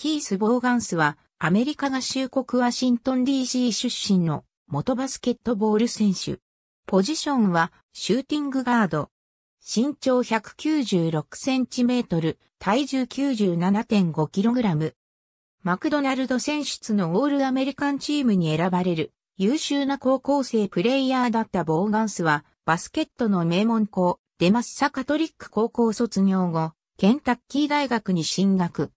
キース・ボーガンスは、アメリカ合衆国ワシントン DC 出身の元バスケットボール選手。ポジションはシューティングガード。身長1 9 6トル、体重9 7 5ラム。マクドナルド選出のオールアメリカンチームに選ばれる優秀な高校生プレイヤーだったボーガンスは、バスケットの名門校、デマッサカトリック高校卒業後、ケンタッキー大学に進学。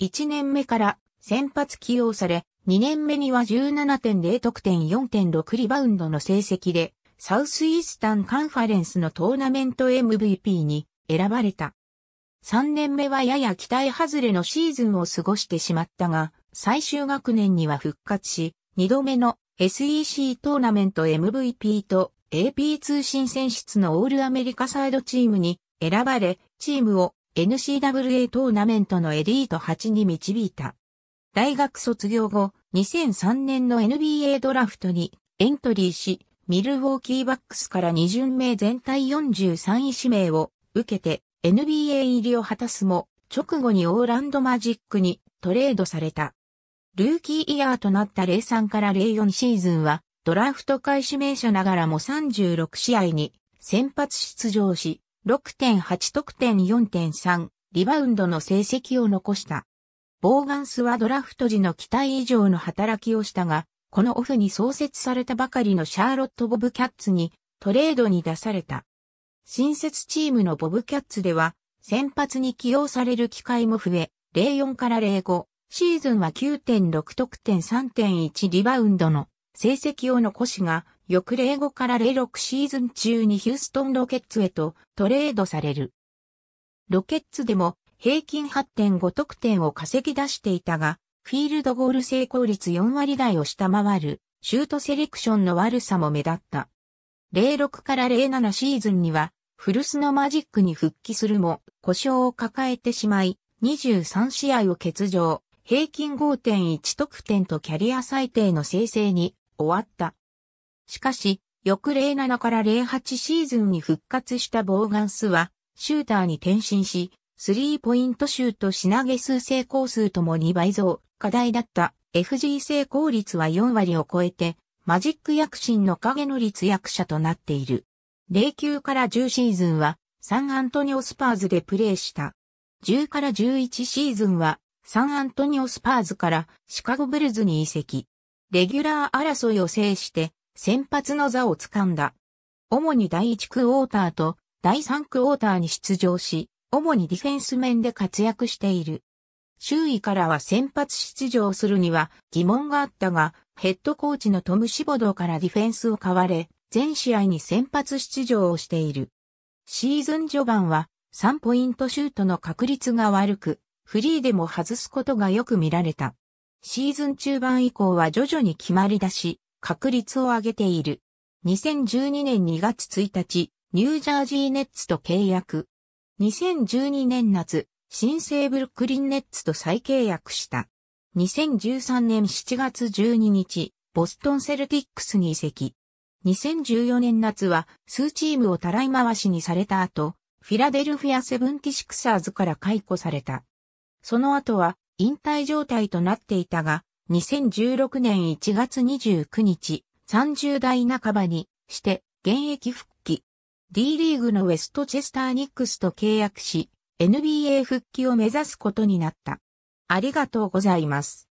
1年目から先発起用され、2年目には17.0得点4.6リバウンドの成績で、サウスイースタンカンファレンスのトーナメント MVP に選ばれた。3年目はやや期待外れのシーズンを過ごしてしまったが、最終学年には復活し、2度目の SEC トーナメント MVP と AP 通信選出のオールアメリカサイドチームに選ばれ、チームを n c w a トーナメントのエリート8に導いた。大学卒業後、2003年の NBA ドラフトにエントリーし、ミルウォーキーバックスから2巡目全体43位指名を受けて NBA 入りを果たすも、直後にオーランドマジックにトレードされた。ルーキーイヤーとなった03から04シーズンは、ドラフト会指名者ながらも36試合に先発出場し、6.8得点4.3、リバウンドの成績を残した。ボーガンスはドラフト時の期待以上の働きをしたが、このオフに創設されたばかりのシャーロット・ボブキャッツにトレードに出された。新設チームのボブキャッツでは、先発に起用される機会も増え、04から05、シーズンは9.6得点3.1リバウンドの成績を残しが、翌0 5から06シーズン中にヒューストンロケッツへとトレードされる。ロケッツでも平均8.5得点を稼ぎ出していたが、フィールドゴール成功率4割台を下回る、シュートセレクションの悪さも目立った。06から07シーズンには、古巣のマジックに復帰するも、故障を抱えてしまい、23試合を欠場、平均5.1得点とキャリア最低の生成に終わった。しかし、翌07から08シーズンに復活したボーガンスは、シューターに転身し、スリーポイントシュート品げ数成功数とも2倍増、課題だった FG 成功率は4割を超えて、マジック躍進の影の率役者となっている。09から10シーズンは、サンアントニオスパーズでプレーした。10から11シーズンは、サンアントニオスパーズからシカゴブルズに移籍。レギュラー争いを制して、先発の座を掴んだ。主に第1クォーターと第3クォーターに出場し、主にディフェンス面で活躍している。周囲からは先発出場するには疑問があったが、ヘッドコーチのトム・シボドからディフェンスを買われ、全試合に先発出場をしている。シーズン序盤は3ポイントシュートの確率が悪く、フリーでも外すことがよく見られた。シーズン中盤以降は徐々に決まり出し、確率を上げている。2012年2月1日、ニュージャージーネッツと契約。2012年夏、新生ブルックリンネッツと再契約した。2013年7月12日、ボストンセルティックスに移籍。2014年夏は数チームをたらい回しにされた後、フィラデルフィアセブンティシクサーズから解雇された。その後は引退状態となっていたが、2016年1月29日、30代半ばにして現役復帰。D リーグのウェストチェスターニックスと契約し、NBA 復帰を目指すことになった。ありがとうございます。